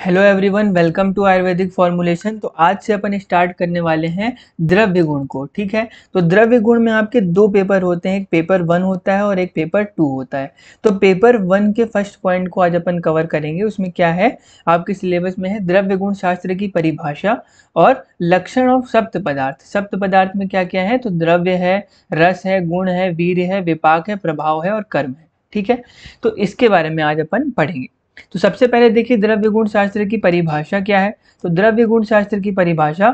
hello everyone welcome to ayurvedic formulation तो आज से अपन स्टार्ट करने वाले हैं द्रव्य गुण को ठीक है तो द्रव्य गुण में आपके दो पेपर होते हैं एक पेपर वन होता है और एक पेपर टू होता है तो पेपर वन के फर्स्ट पॉइंट को आज अपन कवर करेंगे उसमें क्या है आपके सिलेबस में है द्रव्य गुण शास्त्र की परिभाषा और लक्षण ऑफ सप्त पदार्थ सप्त पदार्थ में क्या क्या है तो द्रव्य है रस है गुण है वीर है विपाक है प्रभाव है और कर्म है ठीक है तो इसके बारे में आज अपन पढ़ेंगे तो सबसे पहले देखिए द्रव्य गुण शास्त्र की परिभाषा क्या है तो द्रव्य गुण शास्त्र की परिभाषा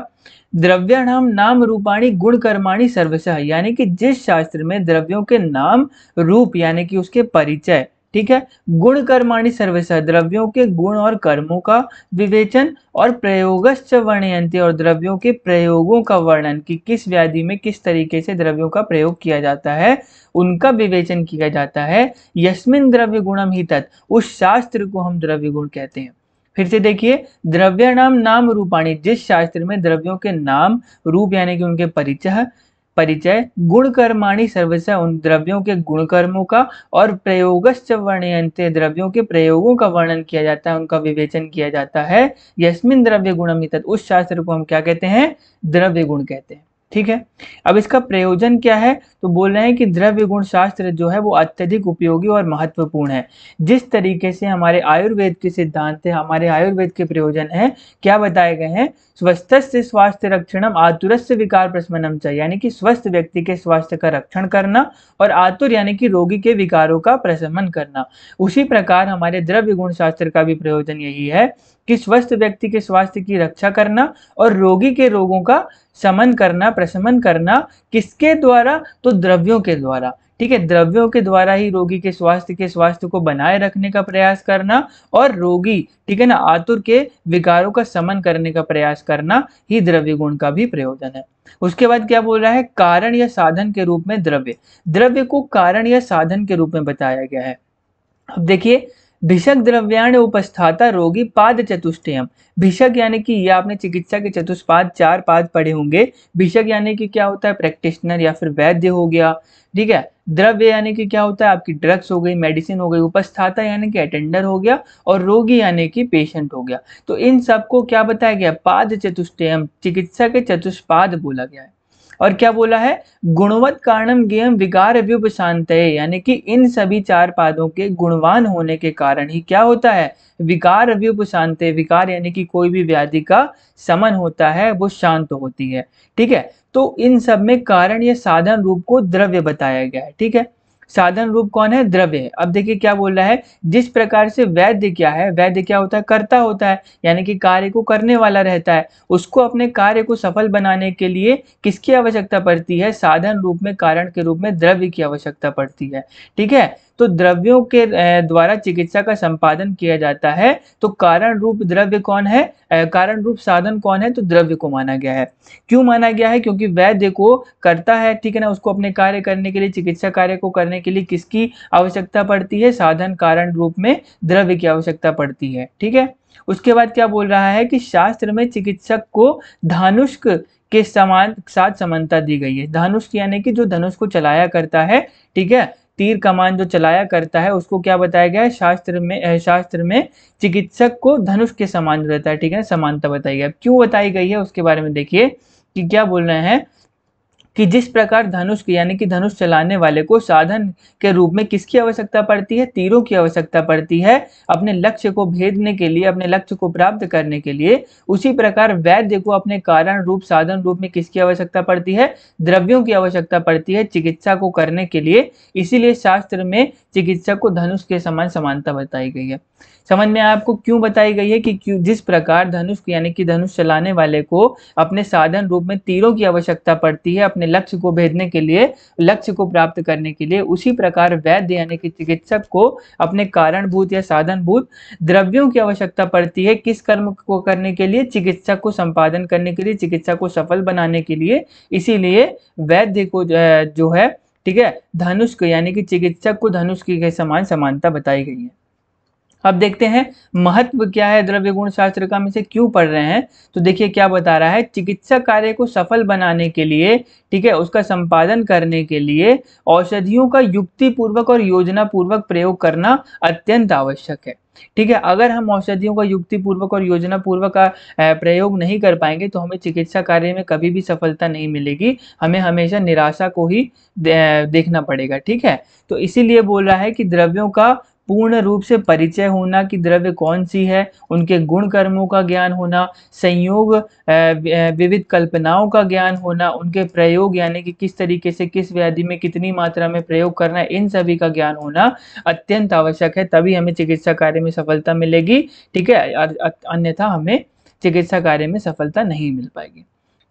द्रव्याणाम नाम रूपाणी गुण कर्माणी सर्वश यानी कि जिस शास्त्र में द्रव्यों के नाम रूप यानी कि उसके परिचय ठीक है गुण कर्माणी सर्वसा द्रव्यों के गुण और कर्मों का विवेचन और प्रयोगश्च वर्णयंती और द्रव्यों के प्रयोगों का वर्णन कि किस व्याधि में किस तरीके से द्रव्यों का प्रयोग किया जाता है उनका विवेचन किया जाता है यस्मिन द्रव्य गुणम ही तत् उस शास्त्र को हम द्रव्य गुण कहते हैं फिर से देखिए द्रव्य नाम नाम रूपाणी जिस शास्त्र में द्रव्यों के नाम रूप यानी कि उनके परिचय परिचय गुणकर्माणी सर्वस्य उन द्रव्यों के गुणकर्मों का और प्रयोगश्च वर्णयंत द्रव्यों के प्रयोगों का वर्णन किया जाता है उनका विवेचन किया जाता है यस्मिन द्रव्य गुणमित उस शास्त्र को हम क्या कहते हैं द्रव्य गुण कहते हैं ठीक है अब इसका प्रयोजन क्या है तो बोल रहे हैं कि द्रव्य गुण शास्त्र जो है वो अत्यधिक उपयोगी और महत्वपूर्ण है जिस तरीके से हमारे आयुर्वेद के सिद्धांत है हमारे आयुर्वेद के प्रयोजन है क्या बताए गए हैं स्वस्थ से स्वास्थ्य रक्षणम आतुर से विकार प्रशमनम चाहिए यानी कि स्वस्थ व्यक्ति के स्वास्थ्य का रक्षण करना और आतुर यानी कि रोगी के विकारों का प्रशमन करना उसी प्रकार हमारे द्रव्य गुण शास्त्र का भी प्रयोजन यही है कि स्वस्थ व्यक्ति के स्वास्थ्य की रक्षा करना और रोगी के रोगों का शमन करना प्रशमन करना किसके द्वारा तो द्रव्यों के द्वारा ठीक है द्रव्यों के द्वारा ही रोगी के स्वास्थ्य के स्वास्थ्य को बनाए रखने का प्रयास करना और रोगी ठीक है ना आतुर के विकारों का समन करने का प्रयास करना ही द्रव्य गुण का भी प्रयोजन है उसके बाद क्या बोल रहा है कारण या साधन के रूप में द्रव्य द्रव्य को कारण या साधन के रूप में बताया गया है अब देखिए भिषक द्रव्याण उपस्थाता रोगी पाद चतुष्टयम भिषक यानी कि ये आपने चिकित्सा के चतुष्पाद चार पाद पढ़े होंगे भिषक यानी कि क्या होता है प्रैक्टिशनर या फिर वैद्य हो गया ठीक है द्रव्य यानी कि क्या होता है आपकी ड्रग्स हो गई मेडिसिन हो गई उपस्थाता यानी कि अटेंडर हो गया और रोगी यानी कि पेशेंट हो गया तो इन सबको क्या बताया गया पाद चतुष्टयम चिकित्सा के चतुष्पाद बोला गया है और क्या बोला है गुणवत् कारणम गेयम विकार अभ्युपशांत यानी कि इन सभी चार पादों के गुणवान होने के कारण ही क्या होता है विकार अभ्युपशांत विकार यानी कि कोई भी व्याधि का समन होता है वो शांत होती है ठीक है तो इन सब में कारण या साधन रूप को द्रव्य बताया गया है ठीक है साधन रूप कौन है द्रव्य है अब देखिए क्या बोल रहा है जिस प्रकार से वैद्य क्या है वैद्य क्या होता है करता होता है यानी कि कार्य को करने वाला रहता है उसको अपने कार्य को सफल बनाने के लिए किसकी आवश्यकता पड़ती है साधन रूप में कारण के रूप में द्रव्य की आवश्यकता पड़ती है ठीक है तो द्रव्यों के द्वारा चिकित्सा का संपादन किया जाता है तो कारण रूप द्रव्य कौन है कारण रूप साधन कौन है तो द्रव्य को माना गया है क्यों माना गया है क्योंकि वैद्य को करता है ठीक है ना उसको अपने कार्य करने के लिए चिकित्सा कार्य को करने के लिए किसकी आवश्यकता पड़ती है साधन कारण रूप में द्रव्य की आवश्यकता पड़ती है ठीक है उसके बाद क्या बोल रहा है कि शास्त्र में चिकित्सक को धानुष्क के समान साथ समानता दी गई है धनुष यानी कि जो धनुष को चलाया करता है ठीक है तीर कमान जो चलाया करता है उसको क्या बताया गया है शास्त्र में शास्त्र में चिकित्सक को धनुष के समान जो रहता है ठीक है समानता बताई गई क्यों बताई गई है उसके बारे में देखिए कि क्या बोल रहे हैं कि जिस प्रकार धनुष यानी कि धनुष चलाने वाले को साधन के रूप में किसकी आवश्यकता पड़ती है तीरों की आवश्यकता पड़ती है अपने लक्ष्य को भेदने के लिए अपने लक्ष्य को प्राप्त करने के लिए उसी प्रकार वैद्य को अपने कारण रूप साधन रूप में किसकी आवश्यकता पड़ती है द्रव्यों की आवश्यकता पड़ती है चिकित्सा को करने के लिए इसीलिए शास्त्र में चिकित्सा को धनुष के समान समानता बताई गई है समझ में आपको क्यों बताई गई है कि क्यों जिस प्रकार धनुष यानी कि धनुष चलाने वाले को अपने साधन रूप में तीरों की आवश्यकता पड़ती है अपने अपने लक्ष्य को भेजने के लिए लक्ष्य को प्राप्त करने के लिए उसी प्रकार वैद्य यानी कि चिकित्सक को अपने कारणभूत या साधनभूत द्रव्यों की आवश्यकता पड़ती है किस कर्म को करने के लिए चिकित्सा को संपादन करने के लिए चिकित्सा को सफल बनाने के लिए इसीलिए वैद्य को जो है ठीक है धनुष यानी कि चिकित्सक को धनुष की के समान समानता बताई गई है अब देखते हैं महत्व क्या है द्रव्य गुण शास्त्र का हम इसे क्यों पढ़ रहे हैं तो देखिए क्या बता रहा है चिकित्सा कार्य को सफल बनाने के लिए ठीक है उसका संपादन करने के लिए औषधियों का युक्तिपूर्वक और योजनापूर्वक प्रयोग करना अत्यंत आवश्यक है ठीक है अगर हम औषधियों का युक्तिपूर्वक और योजना पूर्वक का प्रयोग नहीं कर पाएंगे तो हमें चिकित्सा कार्य में कभी भी सफलता नहीं मिलेगी हमें हमेशा निराशा को ही देखना पड़ेगा ठीक है तो इसीलिए बोल रहा है कि द्रव्यों का पूर्ण रूप से परिचय होना कि द्रव्य कौन सी है उनके गुण कर्मों का ज्ञान होना संयोग विविध कल्पनाओं का ज्ञान होना उनके प्रयोग यानी कि किस तरीके से किस व्याधि में कितनी मात्रा में प्रयोग करना इन सभी का ज्ञान होना अत्यंत आवश्यक है तभी हमें चिकित्सा कार्य में सफलता मिलेगी ठीक है अन्यथा हमें चिकित्सा कार्य में सफलता नहीं मिल पाएगी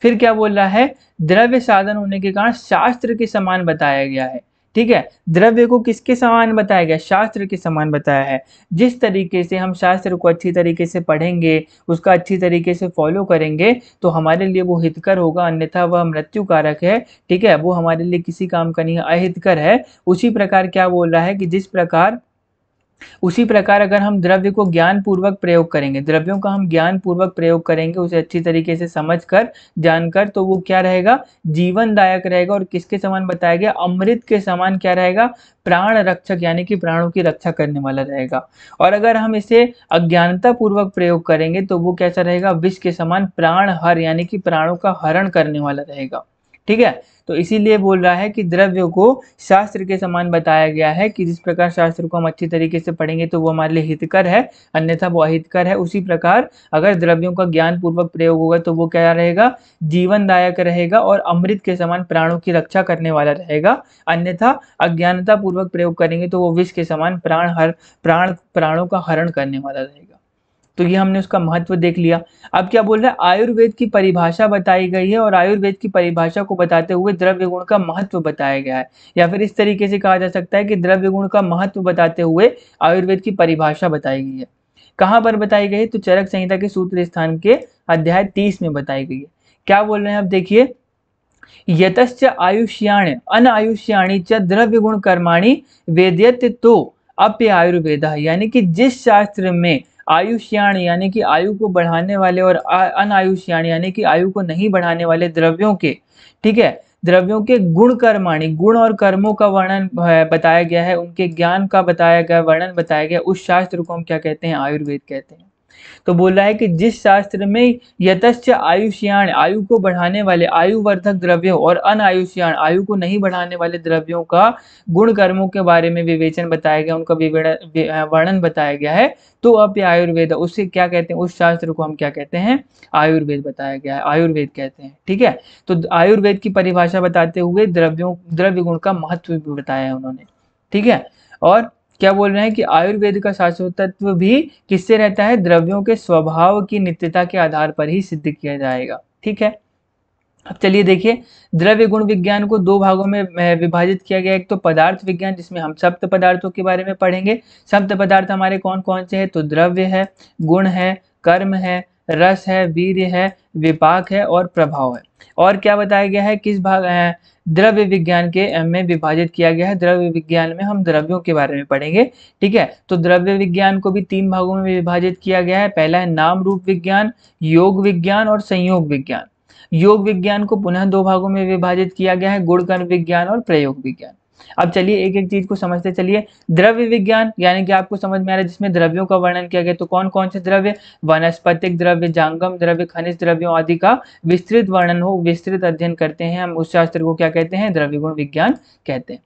फिर क्या बोल रहा है द्रव्य साधन होने के कारण शास्त्र के समान बताया गया है ठीक है द्रव्य को किसके समान बताया गया शास्त्र के समान बताया है जिस तरीके से हम शास्त्र को अच्छी तरीके से पढ़ेंगे उसका अच्छी तरीके से फॉलो करेंगे तो हमारे लिए वो हितकर होगा अन्यथा वह मृत्यु कारक है ठीक है वो हमारे लिए किसी काम का नहीं अहितकर है उसी प्रकार क्या बोल रहा है कि जिस प्रकार उसी प्रकार अगर हम द्रव्य को ज्ञानपूर्वक प्रयोग करेंगे द्रव्यों का हम ज्ञानपूर्वक प्रयोग करेंगे उसे अच्छी तरीके से समझ कर जानकर तो वो क्या रहेगा जीवनदायक रहेगा और किसके समान बताया गया अमृत के समान क्या रहेगा प्राण रक्षक यानी कि प्राणों की रक्षा करने वाला रहेगा और अगर हम इसे अज्ञानता पूर्वक प्रयोग करेंगे तो वो कैसा रहेगा विष के समान प्राण हर यानी कि प्राणों का हरण करने वाला रहेगा ठीक है तो इसीलिए बोल रहा है कि द्रव्य को शास्त्र के समान बताया गया है कि जिस प्रकार शास्त्र को हम अच्छी तरीके से पढ़ेंगे तो वो हमारे लिए हितकर है अन्यथा वो अहितकर है उसी प्रकार अगर द्रव्यों का ज्ञान पूर्वक प्रयोग होगा तो वो क्या रहेगा जीवनदायक रहेगा और अमृत के समान प्राणों की रक्षा करने वाला रहेगा अन्यथा अज्ञानता पूर्वक प्रयोग करेंगे तो वो विष के समान प्राण हर प्राण प्राणों का हरण करने वाला रहेगा तो ये हमने उसका महत्व देख लिया अब क्या बोल रहे हैं आयुर्वेद की परिभाषा बताई गई है और आयुर्वेद की परिभाषा को बताते हुए द्रव्य गुण का महत्व बताया गया है या फिर इस तरीके से कहा जा सकता है कि द्रव्य गुण का महत्व बताते हुए आयुर्वेद की परिभाषा बताई गई है कहाँ पर बताई गई तो चरक संहिता के सूत्र स्थान के अध्याय तीस में बताई गई है क्या बोल रहे हैं अब देखिए यतश्च आयुष्याण आयुष्याणी च द्रव्य गुण कर्माणी वेद्यत तो अप्य आयुर्वेद यानी कि जिस शास्त्र में आयुष्याण यानी कि आयु को बढ़ाने वाले और अनायुष्याण यानी कि आयु को नहीं बढ़ाने वाले द्रव्यों के ठीक है द्रव्यों के गुण कर्माणी गुण और कर्मों का वर्णन बताया गया है उनके ज्ञान का बताया गया वर्णन बताया गया उस शास्त्र को हम क्या कहते हैं आयुर्वेद कहते हैं तो बोल रहा है कि जिस शास्त्र में यतश्च आयुष्याण आयु को बढ़ाने वाले आयुवर्धक द्रव्यों और अनायुष्याण आयु को नहीं बढ़ाने वाले द्रव्यों का गुण कर्मों के बारे में विवेचन बताया गया उनका वर्णन बताया गया है तो अब आयुर्वेद उससे क्या कहते हैं उस शास्त्र को हम क्या कहते हैं आयुर्वेद बताया गया है आयुर्वेद कहते हैं ठीक है तो आयुर्वेद की परिभाषा बताते हुए द्रव्यों द्रव्य गुण का महत्व भी बताया है उन्होंने ठीक है और क्या बोल रहे हैं कि आयुर्वेद का शास्त्र तत्व भी किससे रहता है द्रव्यों के स्वभाव की नित्यता के आधार पर ही सिद्ध किया जाएगा ठीक है अब चलिए देखिए द्रव्य गुण विज्ञान को दो भागों में विभाजित किया गया एक तो पदार्थ विज्ञान जिसमें हम सप्त पदार्थों के बारे में पढ़ेंगे सप्त पदार्थ हमारे कौन कौन से हैं तो द्रव्य है गुण है कर्म है रस है वीर्य है विपाक है और प्रभाव है और क्या बताया गया है किस भाग द्रव्य विज्ञान के में विभाजित किया गया है द्रव्य विज्ञान में हम द्रव्यों के बारे में पढ़ेंगे ठीक है तो द्रव्य विज्ञान को भी तीन भागों में विभाजित किया गया है पहला है नाम रूप विज्ञान योग विज्ञान और संयोग विज्ञान योग विज्ञान को पुनः दो भागों में विभाजित किया गया है गुणकर्म विज्ञान और प्रयोग विज्ञान अब चलिए एक एक चीज को समझते चलिए द्रव्य विज्ञान यानी कि आपको समझ में आ रहा है जिसमें द्रव्यों का वर्णन किया गया तो कौन कौन से द्रव्य वनस्पतिक द्रव्य जांगम द्रव्य खनिज द्रव्यों आदि का विस्तृत वर्णन हो विस्तृत अध्ययन करते हैं हम उस शास्त्र को क्या कहते हैं द्रव्य गुण विज्ञान कहते हैं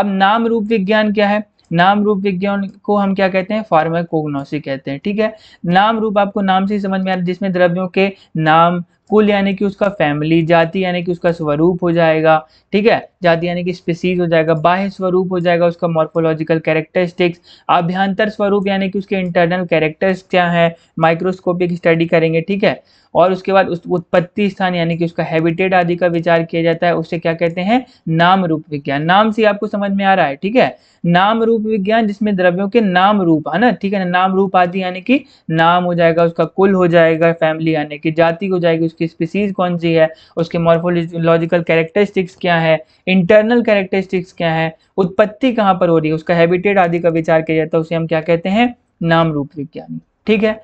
अब नाम रूप विज्ञान क्या है नाम रूप विज्ञान को हम क्या कहते हैं फार्माकोग्नोसी कहते हैं ठीक है नाम रूप आपको नाम से ही समझ में आ रहा है जिसमें द्रव्यों के नाम कुल यानी कि उसका फैमिली जाति यानी कि उसका स्वरूप हो जाएगा ठीक है जाति यानी कि स्पेसीज हो जाएगा बाह्य स्वरूप हो जाएगा उसका मॉर्फोलॉजिकल कैरेक्टरिस्टिक्स अभ्यंतर स्वरूप यानी कि उसके इंटरनल कैरेक्टर्स क्या है माइक्रोस्कोपिक स्टडी करेंगे ठीक है और उसके बाद उस उत्पत्ति स्थान यानी कि उसका हैबिटेट आदि का विचार किया जाता है उसे क्या कहते हैं नाम रूप विज्ञान नाम से आपको समझ में आ रहा है ठीक है नाम रूप विज्ञान जिसमें द्रव्यों के नाम रूप है ना ठीक है ना नाम रूप आदि यानी कि नाम हो जाएगा उसका कुल हो जाएगा फैमिली यानी कि जाति हो जाएगी उसकी स्पीसीज़ कौन सी है उसके मॉर्फोलॉजिकल कैरेक्टरिस्टिक्स क्या है इंटरनल कैरेक्टरिस्टिक्स क्या है उत्पत्ति कहाँ पर हो रही है उसका हैबिटेट आदि का विचार किया जाता है उसे हम क्या कहते हैं नाम रूप विज्ञान ठीक है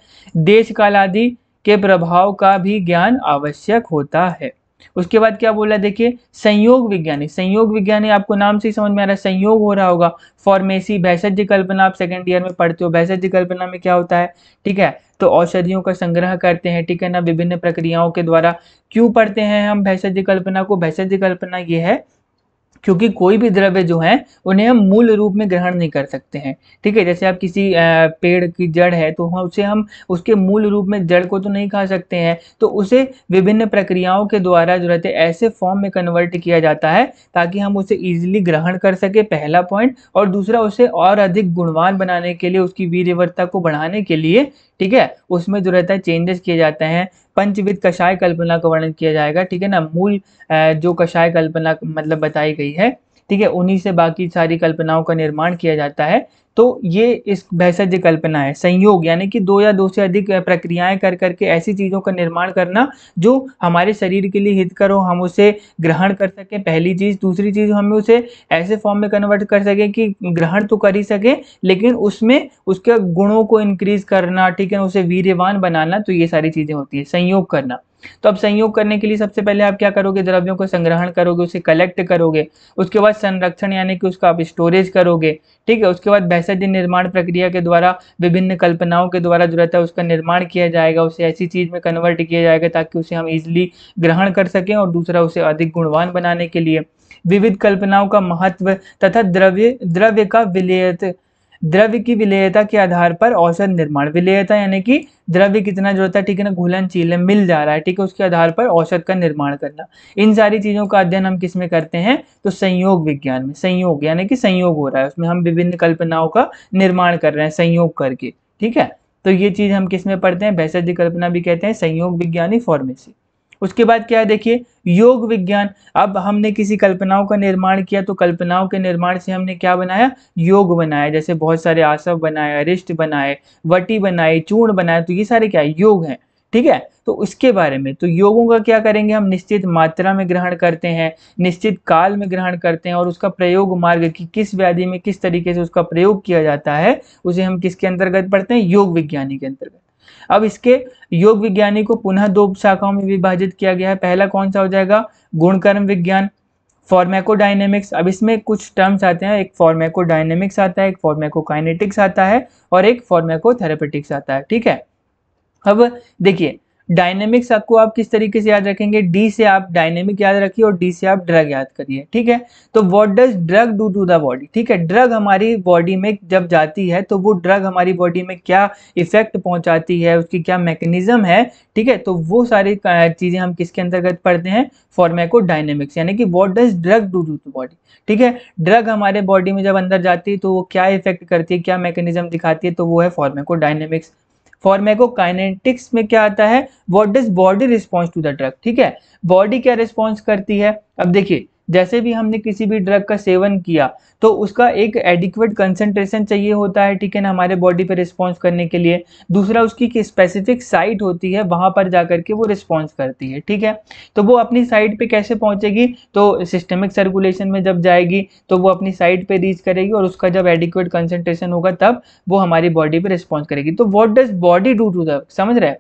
देश काल आदि के प्रभाव का भी ज्ञान आवश्यक होता है उसके बाद क्या बोला देखिए संयोग विज्ञानी संयोग विज्ञानी आपको नाम से ही समझ में आ रहा है संयोग हो रहा होगा फॉर्मेसी भैसज्य कल्पना आप सेकेंड ईयर में पढ़ते हो भैसज्य कल्पना में क्या होता है ठीक है तो औषधियों का संग्रह करते हैं ठीक है ना विभिन्न प्रक्रियाओं के द्वारा क्यों पढ़ते हैं हम भैषज्य कल्पना को भैषज्य कल्पना ये है क्योंकि कोई भी द्रव्य जो है उन्हें हम मूल रूप में ग्रहण नहीं कर सकते हैं ठीक है जैसे आप किसी पेड़ की जड़ है तो हम उसे हम उसके मूल रूप में जड़ को तो नहीं खा सकते हैं तो उसे विभिन्न प्रक्रियाओं के द्वारा जो रहते ऐसे फॉर्म में कन्वर्ट किया जाता है ताकि हम उसे इजीली ग्रहण कर सके पहला पॉइंट और दूसरा उसे और अधिक गुणवान बनाने के लिए उसकी वीरवरता को बढ़ाने के लिए ठीक है उसमें जो रहता है चेंजेस किए जाते हैं पंचविद कषाय कल्पना का वर्णन किया जाएगा ठीक है ना मूल जो कषाय कल्पना मतलब बताई गई है ठीक है उन्हीं से बाकी सारी कल्पनाओं का निर्माण किया जाता है तो ये इस भैसज कल्पना है संयोग यानी कि दो या दो से अधिक प्रक्रियाएं कर करके ऐसी चीज़ों का निर्माण करना जो हमारे शरीर के लिए हितकर हो हम उसे ग्रहण कर सकें पहली चीज़ दूसरी चीज़ हम उसे ऐसे फॉर्म में कन्वर्ट कर सकें कि ग्रहण तो कर ही सकें लेकिन उसमें उसके गुणों को इंक्रीज करना ठीक है उसे वीर्यवान बनाना तो ये सारी चीज़ें होती है संयोग करना तो अब संयोग करने के लिए सबसे पहले आप क्या करोगे द्रव्यों को संग्रहण करोगे उसे कलेक्ट करोगे उसके बाद संरक्षण यानी कि उसका आप स्टोरेज करोगे ठीक है उसके बाद भैसज निर्माण प्रक्रिया के द्वारा विभिन्न कल्पनाओं के द्वारा जो रहता है उसका निर्माण किया जाएगा उसे ऐसी चीज़ में कन्वर्ट किया जाएगा ताकि उसे हम इजिली ग्रहण कर सकें और दूसरा उसे अधिक गुणवान बनाने के लिए विविध कल्पनाओं का महत्व तथा द्रव्य द्रव्य का विलयत द्रव्य की विलेयता के आधार पर औसत निर्माण विलेयता यानी कि द्रव्य कितना जो होता है ठीक है ना घुलन चील मिल जा रहा है ठीक है उसके आधार पर औसत का निर्माण करना इन सारी चीज़ों का अध्ययन हम किस में करते हैं तो संयोग विज्ञान में संयोग यानी कि संयोग हो रहा है उसमें हम विभिन्न कल्पनाओं का निर्माण कर रहे हैं संयोग करके ठीक है तो ये चीज़ हम किस में पढ़ते हैं भैसज्य कल्पना भी कहते हैं संयोग विज्ञानी फॉर्मेसी उसके बाद क्या है देखिए योग विज्ञान अब हमने किसी कल्पनाओं का निर्माण किया तो कल्पनाओं के निर्माण से हमने क्या बनाया योग बनाया जैसे बहुत सारे आसव बनाए अरिष्ट बनाए वटी बनाए चूर्ण बनाए तो ये सारे क्या है योग हैं ठीक है तो उसके बारे में तो योगों का क्या करेंगे हम निश्चित मात्रा में ग्रहण करते हैं निश्चित काल में ग्रहण करते हैं और उसका प्रयोग मार्ग कि किस व्याधि में किस तरीके से उसका प्रयोग किया जाता है उसे हम किसके अंतर्गत पढ़ते हैं योग विज्ञानी के अंतर्गत अब इसके योग विज्ञानी को पुनः दो शाखाओं में विभाजित किया गया है पहला कौन सा हो जाएगा गुणकर्म विज्ञान फॉर्मेकोडाइनेमिक्स अब इसमें कुछ टर्म्स आते हैं एक फॉर्मेकोडाइनेमिक्स आता है एक फॉर्मेकोकाइनेटिक्स आता है और एक फॉर्मेकोथेरापेटिक्स आता है ठीक है अब देखिए डायनेमिक्स आपको आप किस तरीके से याद रखेंगे डी से आप डायनेमिक याद रखिए और डी से आप ड्रग याद करिए ठीक है तो what does drug do to the body ठीक है ड्रग हमारी बॉडी में जब जाती है तो वो ड्रग हमारी बॉडी में क्या इफेक्ट पहुंचाती है उसकी क्या मैकेनिज्म है ठीक है तो वो सारी चीज़ें हम किसके अंतर्गत पढ़ते हैं फॉर्मेको डायनेमिक्स यानी कि what does drug do to the body ठीक है ड्रग हमारे बॉडी में जब अंदर जाती है तो वो क्या इफेक्ट करती है क्या मैकेनिज्म दिखाती है तो वो है फॉर्मेको डायनेमिक्स फॉर्मेकोकाइनेटिक्स में क्या आता है what does body response to the drug ठीक है बॉडी क्या रिस्पॉन्स करती है अब देखिए जैसे भी हमने किसी भी ड्रग का सेवन किया तो उसका एक एडिक्वेट कंसेंट्रेशन चाहिए होता है ठीक है ना हमारे बॉडी पर रिस्पॉन्स करने के लिए दूसरा उसकी स्पेसिफिक साइट होती है वहां पर जा करके वो रिस्पॉन्स करती है ठीक है तो वो अपनी साइट पर कैसे पहुंचेगी तो सिस्टमिक सर्कुलेशन में जब जाएगी तो वो अपनी साइट पर रीच करेगी और उसका जब एडिक्वेट कंसेंट्रेशन होगा तब वो हमारी बॉडी पर रिस्पॉन्स करेगी तो what does body do to the समझ रहे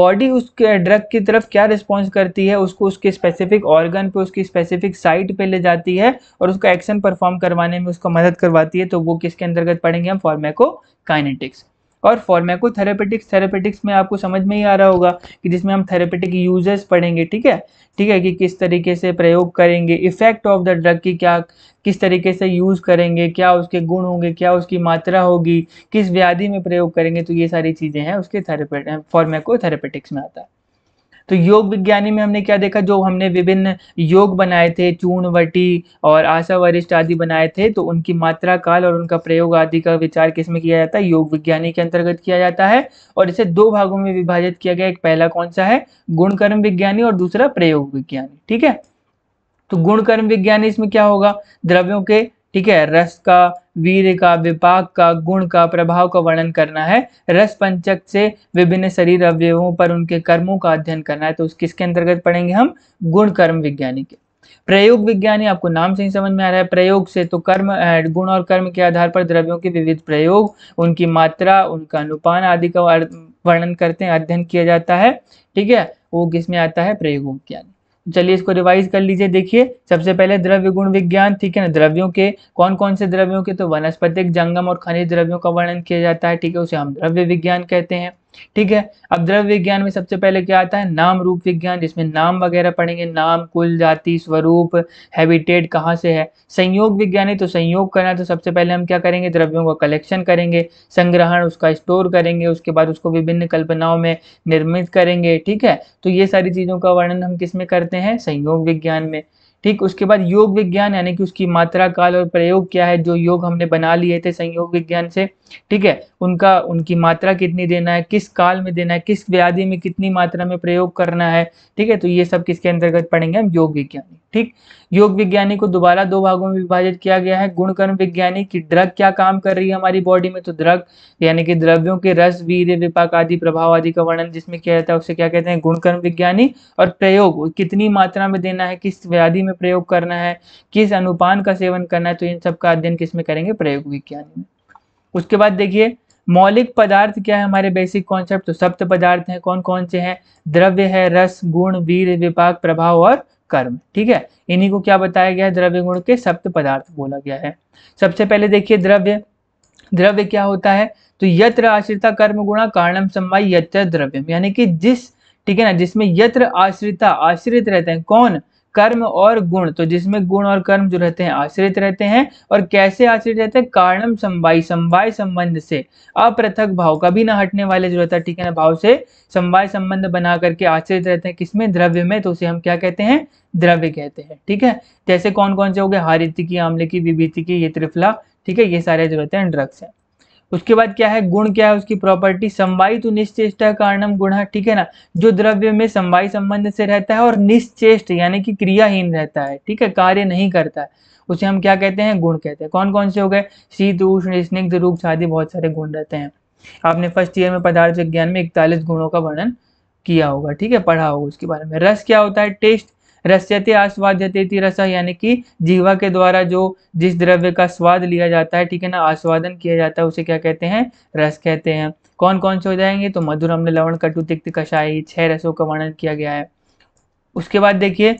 बॉडी उसके ड्रग की तरफ क्या रिस्पॉन्स करती है उसको उसके स्पेसिफिक ऑर्गन पे उसकी स्पेसिफिक साइट पे ले जाती है और उसका एक्शन परफॉर्म करवाने में उसको मदद करवाती है तो वो किसके अंतर्गत पढ़ेंगे हम फॉर्मेको काइनेटिक्स और फॉर्मेको थेरेपेटिक्स थेरेपेटिक्स में आपको समझ में ही आ रहा होगा कि जिसमें हम थेरेपेटिक यूजेस पढ़ेंगे ठीक है ठीक है कि किस तरीके से प्रयोग करेंगे इफेक्ट ऑफ द ड्रग की क्या किस तरीके से यूज़ करेंगे क्या उसके गुण होंगे क्या उसकी मात्रा होगी किस व्याधि में प्रयोग करेंगे तो ये सारी चीज़ें हैं उसके थेरेपेट फॉर्मेको थेरेपेटिक्स में आता है तो योग विज्ञानी में हमने क्या देखा जो हमने विभिन्न योग बनाए थे चूर्णवटी और आशा वरिष्ठ आदि बनाए थे तो उनकी मात्रा काल और उनका प्रयोग आदि का विचार किसमें किया जाता है योग विज्ञानी के अंतर्गत किया जाता है और इसे दो भागों में विभाजित किया गया एक पहला कौन सा है गुणकर्म विज्ञानी और दूसरा प्रयोग विज्ञानी ठीक है तो गुणकर्म विज्ञानी इसमें क्या होगा द्रव्यों के ठीक है रस का वीर का विपाक का गुण का प्रभाव का वर्णन करना है रस पंचक से विभिन्न शरीर अवयवों पर उनके कर्मों का अध्ययन करना है तो उस किसके अंतर्गत पढ़ेंगे हम गुण कर्म विज्ञानी के प्रयोग विज्ञानी आपको नाम से ही समझ में आ रहा है प्रयोग से तो कर्म गुण और कर्म के आधार पर द्रव्यों के विविध प्रयोग उनकी मात्रा उनका अनुपान आदि का वर्णन करते हैं अध्ययन किया जाता है ठीक है वो किसमें आता है प्रयोग विज्ञानी चलिए इसको रिवाइज कर लीजिए देखिए सबसे पहले द्रव्य गुण विज्ञान ठीक है ना द्रव्यों के कौन कौन से द्रव्यों के तो वनस्पतिक जंगम और खनिज द्रव्यों का वर्णन किया जाता है ठीक है उसे हम द्रव्य विज्ञान कहते हैं ठीक है अब द्रव्य विज्ञान में सबसे पहले क्या आता है नाम रूप विज्ञान जिसमें नाम वगैरह पढ़ेंगे नाम कुल जाति स्वरूप हैबिटेट कहाँ से है संयोग विज्ञान है तो संयोग करना है तो सबसे पहले हम क्या करेंगे द्रव्यों का कलेक्शन करेंगे संग्रहण उसका स्टोर करेंगे उसके बाद उसको विभिन्न कल्पनाओं में निर्मित करेंगे ठीक है तो ये सारी चीज़ों का वर्णन हम किस में करते हैं संयोग विज्ञान में ठीक उसके बाद योग विज्ञान यानी कि उसकी मात्रा काल और प्रयोग क्या है जो योग हमने बना लिए थे संयोग विज्ञान से ठीक है उनका उनकी मात्रा कितनी देना है किस काल में देना है किस व्याधि में कितनी मात्रा में प्रयोग करना है ठीक है तो ये सब किसके अंतर्गत पढ़ेंगे हम योग विज्ञान ठीक योग विज्ञानी को दोबारा दो भागों में विभाजित किया गया है गुणकर्म विज्ञानी की ड्रग क्या काम कर रही है हमारी बॉडी में तो ड्रग यानी कि द्रव्यों के रस वीर विपाक आदि प्रभाव आदि का वर्णन जिसमें किया जाता है उसे क्या कहते हैं गुणकर्म विज्ञानी और प्रयोग कितनी मात्रा में देना है किस व्याधि में प्रयोग करना है किस अनुपान का सेवन करना है तो इन सबका का अध्ययन किसमें करेंगे प्रयोग विज्ञानी में उसके बाद देखिए मौलिक पदार्थ क्या है हमारे बेसिक कॉन्सेप्ट तो सप्त पदार्थ हैं कौन कौन से हैं द्रव्य है रस गुण वीर विपाक प्रभाव और कर्म ठीक है इन्हीं को क्या बताया गया है द्रव्य गुण के सप्त पदार्थ बोला गया है सबसे पहले देखिए द्रव्य द्रव्य क्या होता है तो यत्र आश्रिता कर्म गुणा कारणम सम्माय यत्र द्रव्यम यानी कि जिस ठीक है ना जिसमें यत्र आश्रिता आश्रित रहते हैं कौन कर्म और गुण तो जिसमें गुण और कर्म जो रहते हैं आश्रित रहते हैं और कैसे आश्रित रहते हैं कारणम संवाय संवाय संबंध से अपृथक भाव कभी ना हटने वाले जो रहता है ठीक है ना भाव से संवाय संबंध बना करके आश्रित रहते हैं किसमें द्रव्य में तो उसे हम क्या कहते हैं द्रव्य कहते हैं ठीक है जैसे कौन कौन से हो गए हारित की आमले की विभिति की ये त्रिफला ठीक है ये सारे जो रहते हैं ड्रग्स हैं उसके बाद क्या है गुण क्या है उसकी प्रॉपर्टी संवाई तो निश्चेष्ट कारणम गुण ठीक है ना जो द्रव्य में संवाई संबंध से रहता है और निश्चेष्ट यानी कि क्रियाहीन रहता है ठीक है कार्य नहीं करता है उसे हम क्या कहते हैं गुण कहते हैं कौन कौन से हो गए शीत उष्ण स्निग्ध रूप आदि बहुत सारे गुण रहते हैं आपने फर्स्ट ईयर में पदार्थ विज्ञान में इकतालीस गुणों का वर्णन किया होगा ठीक है पढ़ा होगा उसके बारे में रस क्या होता है टेस्ट रस्यते आस्वाद्यते थी रस यानी कि जीवा के द्वारा जो जिस द्रव्य का स्वाद लिया जाता है ठीक है ना आस्वादन किया जाता है उसे क्या कहते हैं रस कहते हैं कौन कौन से हो जाएंगे तो मधुर अम्ल लवण कटु तिक्त कषाई छह रसों का वर्णन किया गया है उसके बाद देखिए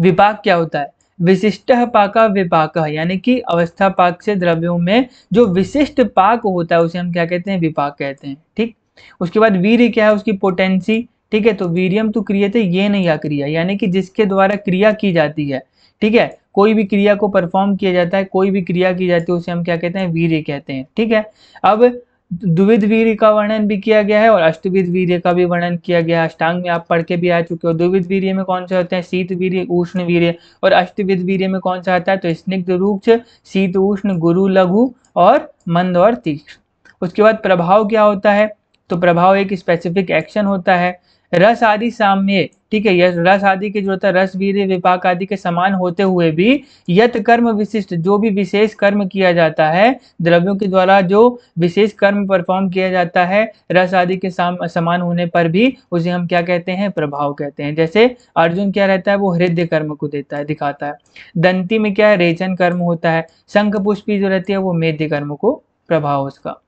विपाक क्या होता है विशिष्ट पाका विपाक यानी कि अवस्था पाक से द्रव्यों में जो विशिष्ट पाक होता है उसे हम क्या कहते हैं विपाक कहते हैं ठीक उसके बाद वीर क्या है उसकी पोटेंसी ठीक है तो वीरियम तो थे ये नहीं क्रिया यानी कि जिसके द्वारा क्रिया की जाती है ठीक है कोई भी क्रिया को परफॉर्म किया जाता है कोई भी क्रिया की जाती है उसे हम क्या कहते हैं वीर्य कहते हैं ठीक है अब द्विविध वीर्य का वर्णन भी किया गया है और अष्टविध वीर्य का भी वर्णन किया गया है अष्टांग में आप पढ़ के भी आ चुके हो द्विविध वीर्य में कौन से होते हैं शीत वीर्य उष्ण वीर्य और अष्टविध वीर्य में कौन सा आता है तो स्निग्ध रूक्ष शीत उष्ण गुरु लघु और मंद और तीक्ष्ण उसके बाद प्रभाव क्या होता है तो प्रभाव एक स्पेसिफिक एक्शन होता है रस आदि साम्य ठीक है यस रस आदि जो होता है रस वीर विपाक आदि के समान होते हुए भी यत कर्म विशिष्ट जो भी विशेष कर्म किया जाता है द्रव्यों के द्वारा जो विशेष कर्म परफॉर्म किया जाता है रस आदि के साम समान होने पर भी उसे हम क्या कहते हैं प्रभाव कहते हैं जैसे अर्जुन क्या रहता है वो हृदय कर्म को देता है दिखाता है दंती में क्या है रेचन कर्म होता है शंख पुष्पी जो रहती है वो मेध्य कर्म को प्रभाव उसका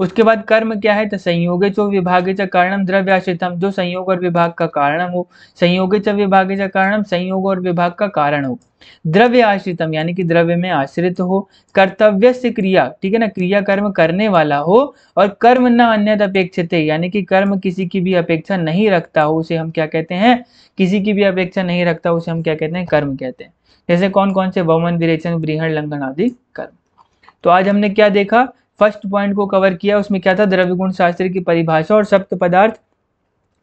उसके बाद कर्म क्या है तो संयोगे चो विभागे च कारणम द्रव्याश्रितम जो संयोग और विभाग का कारण हो संयोगे च विभागे च कारणम संयोग और विभाग का कारण हो द्रव्य आश्रितम यानी कि द्रव्य में आश्रित हो कर्तव्य से क्रिया ठीक है ना क्रिया कर्म करने वाला हो और कर्म न अन्य अपेक्षित यानी कि कर्म किसी की भी अपेक्षा नहीं रखता हो उसे हम क्या कहते हैं किसी की भी अपेक्षा नहीं रखता उसे हम क्या कहते हैं कर्म कहते हैं जैसे कौन कौन से वमन विरेचन ब्रीहण लंघन आदि कर्म तो आज हमने क्या देखा फर्स्ट पॉइंट को कवर किया उसमें क्या था द्रव्य गुण शास्त्र की परिभाषा और सप्त पदार्थ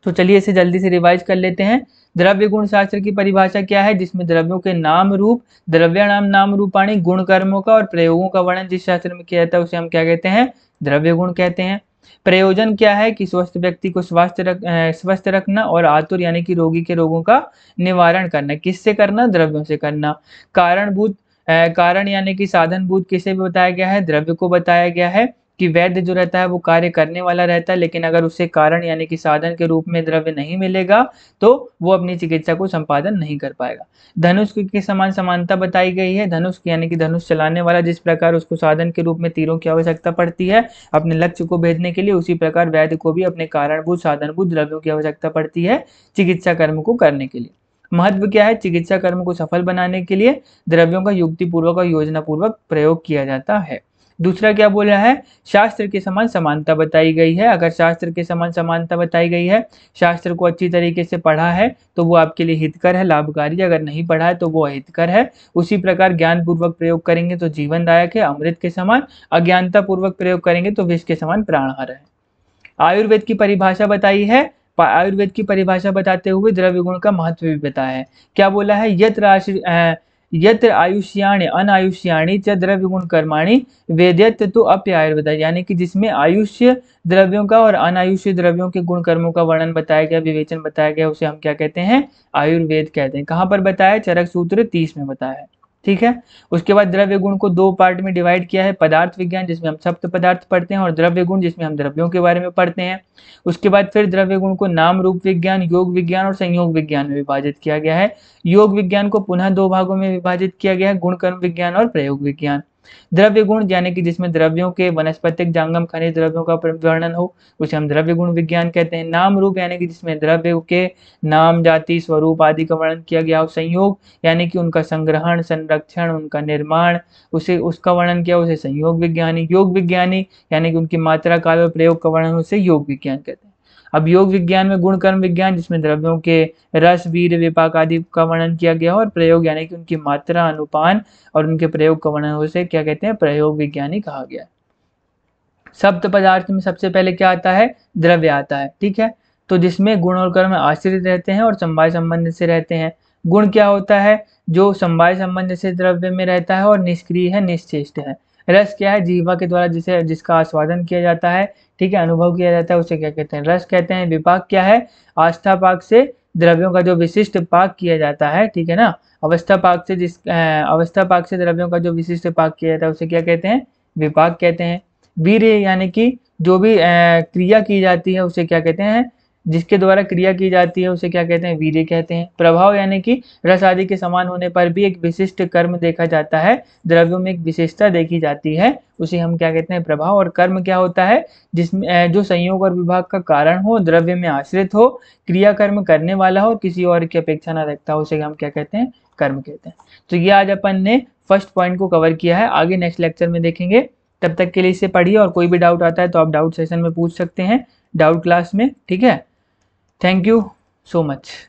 तो चलिए इसे जल्दी से रिवाइज कर लेते हैं द्रव्य गुण शास्त्र की परिभाषा क्या है जिसमें द्रव्यों के नाम रूप द्रव्याणाम नाम रूपाणी गुण कर्मों का और प्रयोगों का वर्णन जिस शास्त्र में किया जाता है उसे हम क्या कहते हैं द्रव्य गुण कहते हैं प्रयोजन क्या है कि स्वस्थ व्यक्ति को स्वास्थ्य रख स्वस्थ रखना और आतुर यानी कि रोगी के रोगों का निवारण करना किससे करना द्रव्यों से करना कारणभूत कारण यानी कि साधन भूत किसे भी बताया गया है द्रव्य को बताया गया है कि वैद्य जो रहता है वो कार्य करने वाला रहता है लेकिन अगर उसे कारण यानी कि साधन के रूप में द्रव्य नहीं मिलेगा तो वो अपनी चिकित्सा को संपादन नहीं कर पाएगा धनुष की समान समानता बताई गई है धनुष यानी कि धनुष चलाने वाला जिस प्रकार उसको साधन के रूप में तीरों की आवश्यकता पड़ती है अपने लक्ष्य को भेजने के लिए उसी प्रकार वैद्य को भी अपने कारणभूत साधनभूत द्रव्यों की आवश्यकता पड़ती है चिकित्सा कर्म को करने के लिए महत्व क्या है चिकित्सा कर्म को सफल बनाने के लिए द्रव्यों का युक्तिपूर्वक और योजनापूर्वक प्रयोग किया जाता है दूसरा क्या बोला है शास्त्र के समान समानता बताई गई है अगर शास्त्र के समान समानता बताई गई है शास्त्र को अच्छी तरीके से पढ़ा है तो वो आपके लिए हितकर है लाभकारी अगर नहीं पढ़ा है तो वो अहितकर है उसी प्रकार ज्ञानपूर्वक प्रयोग करेंगे तो जीवनदायक है अमृत के समान अज्ञानता पूर्वक प्रयोग करेंगे तो विष के समान प्राणहर है आयुर्वेद की परिभाषा बताई है आयुर्वेद की परिभाषा बताते हुए द्रव्य गुण का महत्व भी बताया है क्या बोला है यत्र यत्र आयुष्याणी अनायुष्याणी च द्रव्य गुण कर्माणी वेद्यत्व तो अप्य आयुर्वेद यानी कि जिसमें आयुष्य द्रव्यों का और अनायुष्य द्रव्यों के गुण कर्मों का वर्णन बताया गया विवेचन बताया गया उसे हम क्या कहते हैं आयुर्वेद कहते हैं कहाँ पर बताया चरक सूत्र तीस में बताया है ठीक है उसके बाद द्रव्य गुण को दो पार्ट में डिवाइड किया है पदार्थ विज्ञान जिसमें हम शब्द पदार्थ पढ़ते हैं और द्रव्य गुण जिसमें हम द्रव्यों के बारे में पढ़ते हैं उसके बाद फिर द्रव्य गुण को नाम रूप विज्ञान योग विज्ञान और संयोग विज्ञान में विभाजित किया गया है योग विज्ञान को पुनः दो भागों में विभाजित किया गया है गुण कर्म विज्ञान और प्रयोग विज्ञान द्रव्य गुण यानी कि जिसमें द्रव्यों के वनस्पतिक जंगम खनिज द्रव्यों का वर्णन हो उसे हम द्रव्य गुण विज्ञान कहते हैं नाम रूप यानी कि जिसमें द्रव्य के नाम जाति स्वरूप आदि का वर्णन किया गया हो संयोग यानी कि उनका संग्रहण संरक्षण उनका निर्माण उसे उसका वर्णन किया उसे संयोग विज्ञानी योग विज्ञानी यानी कि उनकी मात्रा काल और प्रयोग का वर्णन उसे योग विज्ञान कहते हैं अब योग विज्ञान में गुण कर्म विज्ञान जिसमें द्रव्यों के रस वीर विपाक आदि का वर्णन किया गया और प्रयोग यानी कि उनकी मात्रा अनुपान और उनके प्रयोग का वर्णन उसे क्या कहते हैं प्रयोग विज्ञानी कहा गया सप्त पदार्थ में सबसे पहले क्या आता है द्रव्य आता है ठीक है तो जिसमें गुण और कर्म आश्रित रहते हैं और समवाय संबंध से रहते हैं गुण क्या होता है जो समवाय संबंध से द्रव्य में रहता है और निष्क्रिय है निश्चेष्ट है रस क्या है जीवा के द्वारा जिसे जिसका आस्वादन किया जाता है ठीक है अनुभव किया जाता है उसे क्या कहते हैं रस कहते हैं विपाक क्या है आस्था पाक से द्रव्यों का जो विशिष्ट पाक किया जाता है ठीक है ना अवस्था पाक से जिस अवस्था पाक से द्रव्यों का जो विशिष्ट पाक किया जाता है उसे क्या कहते हैं विपाक कहते हैं वीर यानी कि जो भी क्रिया की जाती है उसे क्या कहते हैं जिसके द्वारा क्रिया की जाती है उसे क्या कहते हैं वीर्य कहते हैं प्रभाव यानी कि रस आदि के समान होने पर भी एक विशिष्ट कर्म देखा जाता है द्रव्यों में एक विशेषता देखी जाती है उसे हम क्या कहते हैं प्रभाव और कर्म क्या होता है जिसमें जो संयोग और विभाग का कारण हो द्रव्य में आश्रित हो क्रिया कर्म करने वाला हो किसी और की अपेक्षा ना रखता हो उसे हम क्या कहते हैं कर्म कहते हैं तो ये आज अपन ने फर्स्ट पॉइंट को कवर किया है आगे नेक्स्ट लेक्चर में देखेंगे तब तक के लिए इसे पढ़िए और कोई भी डाउट आता है तो आप डाउट सेशन में पूछ सकते हैं डाउट क्लास में ठीक है thank you so much